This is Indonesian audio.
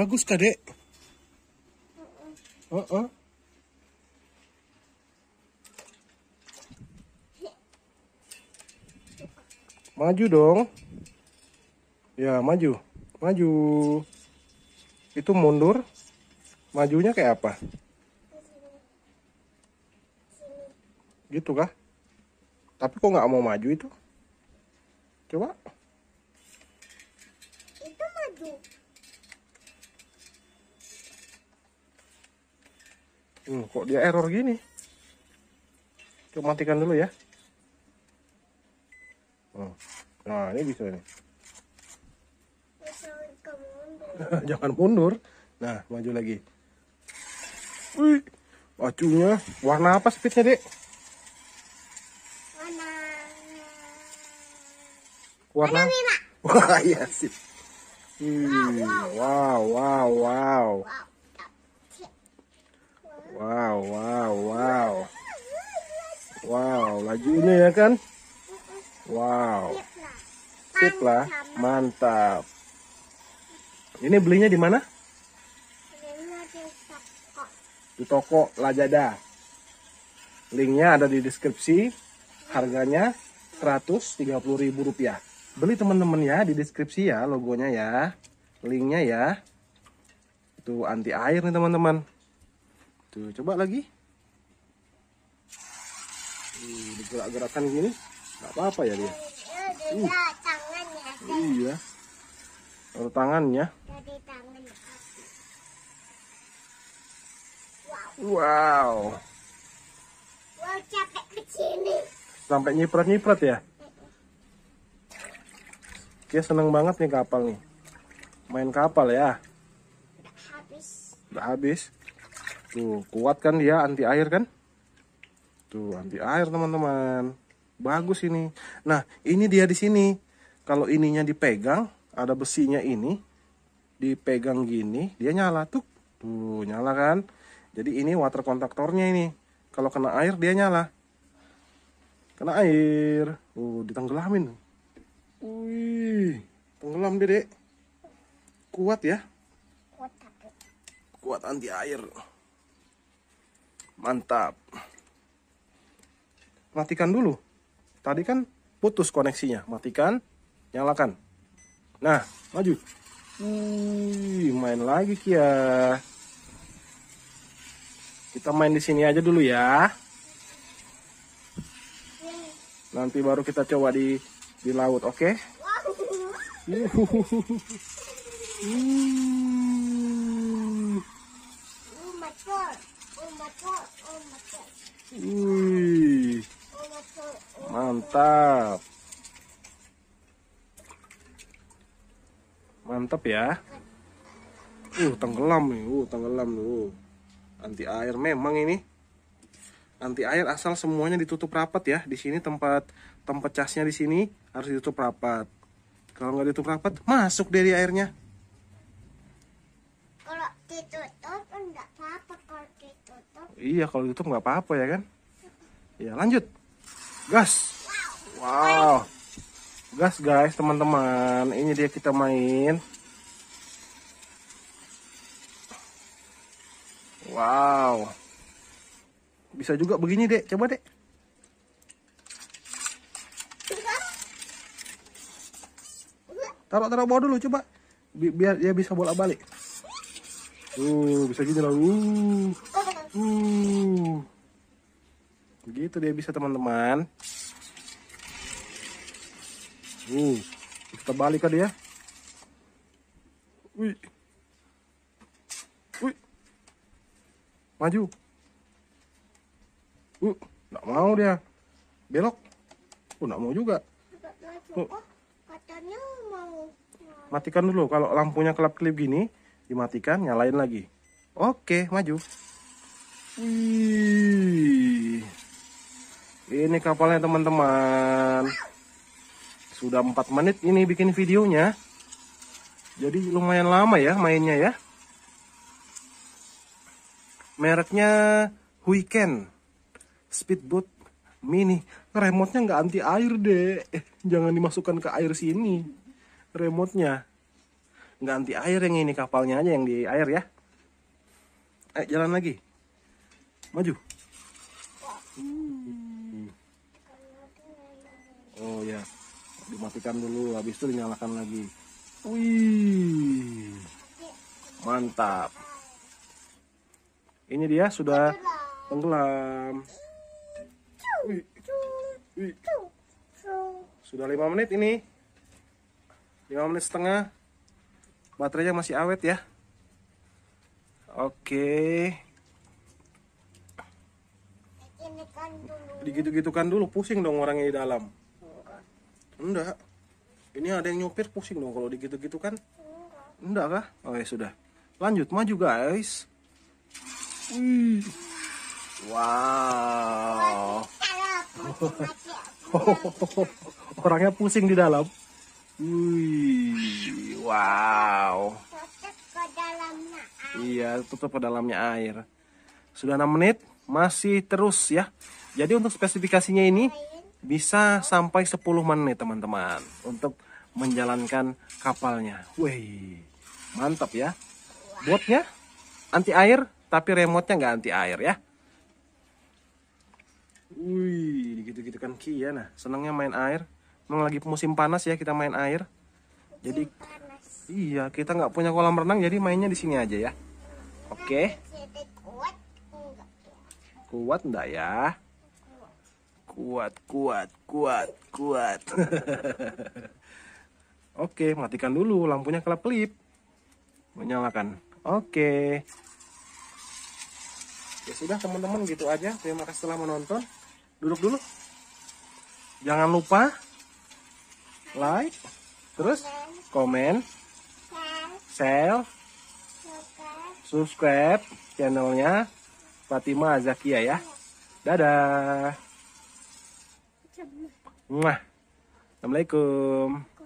Bagus kah, Dek? Uh -uh. uh, -uh. Maju dong. Ya, maju. Maju. Itu mundur. Majunya kayak apa? Gitu kah? Tapi kok nggak mau maju itu? Coba. Itu maju. Hmm, kok dia error gini? Coba matikan dulu ya. Hmm. Nah, ini bisa nih. Jangan mundur. Nah, maju lagi. Wih, acunya. Warna apa speednya, Dek? Warna... Warna... Wah, iya sih. Hmm. Wow, wow, wow. wow. wow. Wow, wow, wow. Wow, lajunya ya kan? Wow. Sip lah, mantap. Ini belinya di mana? Di toko Lajada. Linknya ada di deskripsi. Harganya Rp130.000. Beli teman-teman ya di deskripsi ya logonya ya. Linknya ya. Itu anti air nih teman-teman tuh gitu. coba lagi hmm, gerak-gerakan gini nggak apa-apa ya dia uh. iya tangannya wow sampai nyiprat-nyiprat ya dia seneng banget nih kapal nih main kapal ya udah habis udah habis Tuh, kuat kan dia anti air kan? Tuh, anti air teman-teman. Bagus ini. Nah, ini dia di sini. Kalau ininya dipegang, ada besinya ini dipegang gini, dia nyala tuh. Tuh, nyala kan? Jadi ini water kontaktornya ini. Kalau kena air dia nyala. Kena air. Uh, ditenggelamin. Wih, tenggelam Dedek. Kuat ya? Kuat tapi. Kuat anti air mantap matikan dulu tadi kan putus koneksinya matikan nyalakan nah maju Wih, main lagi Kia kita main di sini aja dulu ya nanti baru kita coba di di laut oke okay? Wih, mantap. Mantap ya. Uh, tenggelam nih, uh, tenggelam nih. Uh. Anti air memang ini. Anti air asal semuanya ditutup rapat ya. Di sini tempat tempat casnya di sini harus ditutup rapat. Kalau nggak ditutup rapat, masuk dari airnya. Kalau ditutup Iya, kalau ditutup nggak apa-apa ya kan? Ya, lanjut. Gas. Wow. Gas guys, teman-teman. Ini dia kita main. Wow. Bisa juga begini, Dek. Coba, Dek. Taruh-taruh bawah dulu, coba. biar dia bisa bolak-balik. Gitu uh, bisa gini lah Uh. Uh. Begitu dia bisa teman-teman. Uh. Kita balik aja dia. Ya. Wih. Wih. Maju. Uh, nggak mau dia. Belok. Uh, nggak mau juga. Uh. Matikan dulu. Kalau lampunya kelap-kelip gini, dimatikan, nyalain lagi. Oke, maju. Wih. Ini kapalnya teman-teman. Sudah 4 menit ini bikin videonya. Jadi lumayan lama ya mainnya ya. Mereknya Weekend Speedboat Mini. Remote-nya nggak anti air deh. Eh, jangan dimasukkan ke air sini. Remote-nya. Nggak anti air yang ini kapalnya aja yang di air ya. Eh, jalan lagi maju hmm. oh ya dimatikan dulu habis itu dinyalakan lagi wih mantap ini dia sudah tenggelam sudah lima menit ini lima menit setengah baterainya masih awet ya oke digitu-gitukan dulu pusing dong orangnya di dalam enggak ini ada yang nyopir pusing dong kalau digitu-gitukan enggak kah oke oh, ya sudah lanjut maju guys wow orangnya pusing di dalam Wih. wow iya tutup ke dalamnya air sudah 6 menit masih terus ya. Jadi untuk spesifikasinya ini bisa sampai 10 menit teman-teman untuk menjalankan kapalnya. Wih, mantap ya. Buatnya anti air tapi remotenya nggak anti air ya. Wih, gitu-gitu kan Ki ya. Nah, senangnya main air. Memang lagi musim panas ya kita main air. Jadi iya, kita nggak punya kolam renang jadi mainnya di sini aja ya. Oke. Okay. Kuat enggak ya? Kuat, kuat, kuat, kuat. Oke, matikan dulu lampunya kelap-kelip. Menyalakan. Oke. Ya sudah teman-teman gitu aja. Terima kasih telah menonton. Duduk dulu. Jangan lupa like, terus komen, share, subscribe channelnya Fatima Zakia ya. Dadah. Muah. Assalamualaikum.